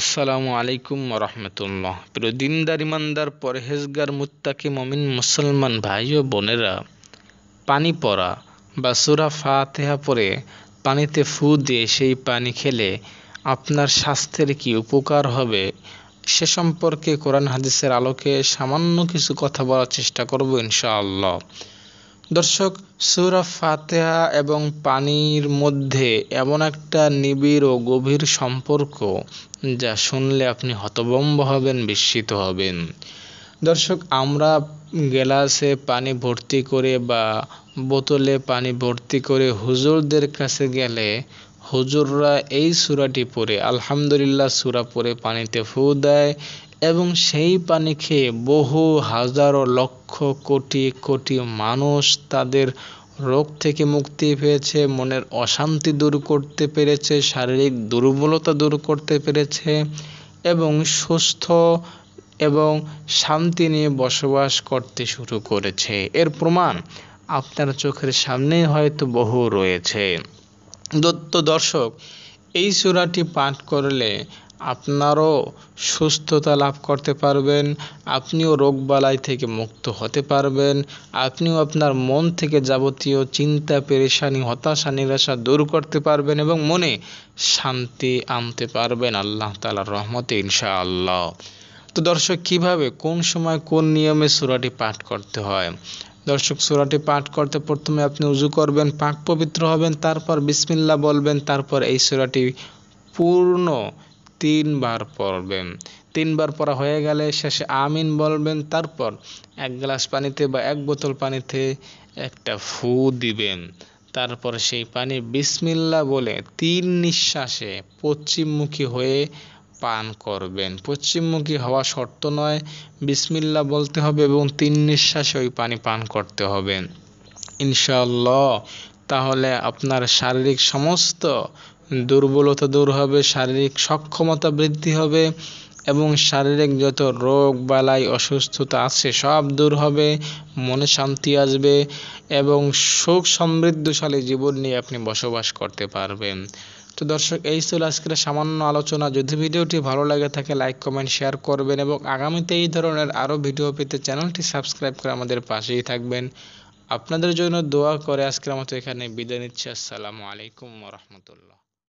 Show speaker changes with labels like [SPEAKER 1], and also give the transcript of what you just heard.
[SPEAKER 1] আসসালামু আলাইকুম রহমতুল্লাহ প্রিয় দিনদার ইমানদার পরহেজগার মুত্তাকি মমিন মুসলমান ভাই ও বোনেরা পানি পরা বা সুরা ফাতেহা পরে পানিতে ফু দিয়ে সেই পানি খেলে আপনার স্বাস্থ্যের কি উপকার হবে সে সম্পর্কে কোরআন হাদিসের আলোকে সামান্য কিছু কথা বলার চেষ্টা করব ইনশাআল্লাহ দর্শক সুরা ফাতেহা এবং পানির মধ্যে এমন একটা নিবিড় ও গভীর সম্পর্ক যা শুনলে আপনি হতভম্ব হবেন বিস্মিত হবেন দর্শক আমরা গ্লাসে পানি ভর্তি করে বা বোতলে পানি ভর্তি করে হুজুরদের কাছে গেলে হুজুররা এই সুরাটি পড়ে আলহামদুলিল্লাহ সুরা পড়ে পানিতে ফু দেয় এবং সেই পানি খেয়ে বহু হাজারো লক্ষ কোটি কোটি মানুষ তাদের রোগ থেকে মুক্তি পেয়েছে মনের অশান্তি দূর করতে পেরেছে শারীরিক দুর্বলতা দূর করতে পেরেছে এবং সুস্থ এবং শান্তি নিয়ে বসবাস করতে শুরু করেছে এর প্রমাণ আপনার চোখের সামনেই হয়তো বহু রয়েছে দত্ত দর্শক এই সুরাটি পাঠ করলে আপনারও সুস্থতা লাভ করতে পারবেন আপনিও রোগবালাই থেকে মুক্ত হতে পারবেন আপনিও আপনার মন থেকে যাবতীয় চিন্তা পেরেশানি হতাশা নিরাশা দূর করতে পারবেন এবং মনে শান্তি আনতে পারবেন আল্লাহ তালার রহমতে ইনশাআল্লাহ তো দর্শক কিভাবে কোন সময় কোন নিয়মে সুরাটি পাঠ করতে হয় দর্শক সুরাটি পাঠ করতে প্রথমে আপনি উজু করবেন পাক পবিত্র হবেন তারপর বিসমিল্লা বলবেন তারপর এই সুরাটি পূর্ণ তিনবার পড়বেন তিনবার পড়া হয়ে গেলে শেষে আমিন বলবেন তারপর এক গ্লাস পানিতে বা এক বোতল পানিতে একটা ফু দিবেন তারপর সেই পানি বিসমিল্লা বলে তিন নিঃশ্বাসে পশ্চিমমুখী হয়ে পান করবেন পশ্চিমমুখী হওয়া শর্ত নয় বিসমিল্লা বলতে হবে এবং তিন নিঃশ্বাসে ওই পানি পান করতে হবে ইনশাল্লাহ তাহলে আপনার শারীরিক সমস্ত দুর্বলতা দূর হবে শারীরিক সক্ষমতা বৃদ্ধি হবে এবং শারীরিক যত রোগ বালাই অসুস্থতা আছে সব দূর হবে মনে শান্তি আসবে এবং সুখ সমৃদ্ধশালী জীবন নিয়ে আপনি বসবাস করতে পারবেন তো দর্শক এই ছিল আজকের সামান্য আলোচনা যদি ভিডিওটি ভালো লাগে থাকে লাইক কমেন্ট শেয়ার করবেন এবং আগামীতে এই ধরনের আরও ভিডিও পেতে চ্যানেলটি সাবস্ক্রাইব করে আমাদের পাশেই থাকবেন আপনাদের জন্য দোয়া করে আজকের মতো এখানে বিদায় নিচ্ছি আসসালামু আলাইকুম রহমতুল্লাহ